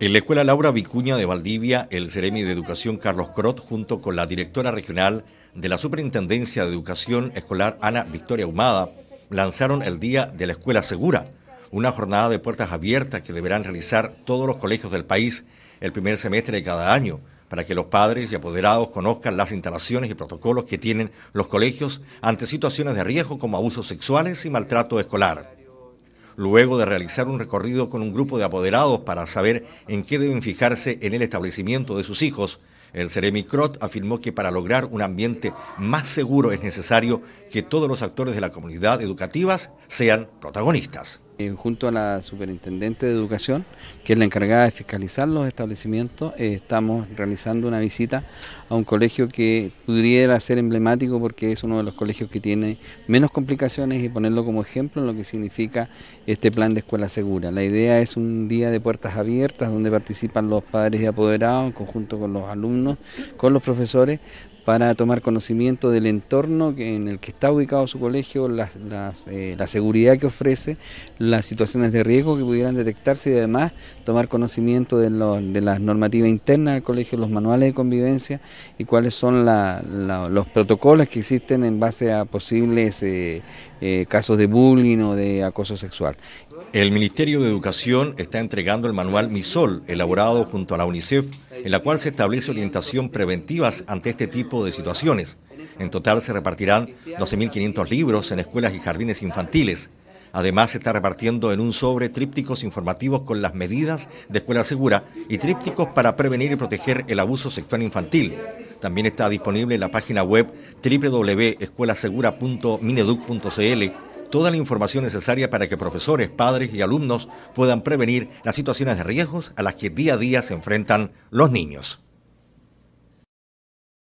En la Escuela Laura Vicuña de Valdivia, el Ceremi de Educación Carlos Crot, junto con la directora regional de la Superintendencia de Educación Escolar Ana Victoria Humada, lanzaron el Día de la Escuela Segura, una jornada de puertas abiertas que deberán realizar todos los colegios del país el primer semestre de cada año, para que los padres y apoderados conozcan las instalaciones y protocolos que tienen los colegios ante situaciones de riesgo como abusos sexuales y maltrato escolar luego de realizar un recorrido con un grupo de apoderados para saber en qué deben fijarse en el establecimiento de sus hijos. El Ceremicrot afirmó que para lograr un ambiente más seguro es necesario que todos los actores de la comunidad educativa sean protagonistas junto a la Superintendente de Educación, que es la encargada de fiscalizar los establecimientos, eh, estamos realizando una visita a un colegio que pudiera ser emblemático porque es uno de los colegios que tiene menos complicaciones y ponerlo como ejemplo en lo que significa este plan de escuela segura. La idea es un día de puertas abiertas donde participan los padres y apoderados en conjunto con los alumnos, con los profesores, para tomar conocimiento del entorno en el que está ubicado su colegio, eh, la seguridad que ofrece, las situaciones de riesgo que pudieran detectarse y además tomar conocimiento de, las normativas internas del colegio, los manuales de convivencia y cuáles son los protocolos que existen en base a posibles eh, eh, casos de bullying o de acoso sexual. El Ministerio de Educación está entregando el manual MISOL, elaborado junto a la UNICEF en la cual se establece orientación preventivas ante este tipo de situaciones. En total se repartirán 12.500 libros en escuelas y jardines infantiles. Además, se está repartiendo en un sobre trípticos informativos con las medidas de escuela segura y trípticos para prevenir y proteger el abuso sexual infantil. También está disponible en la página web www.escuelasegura.mineduc.cl toda la información necesaria para que profesores, padres y alumnos puedan prevenir las situaciones de riesgos a las que día a día se enfrentan los niños.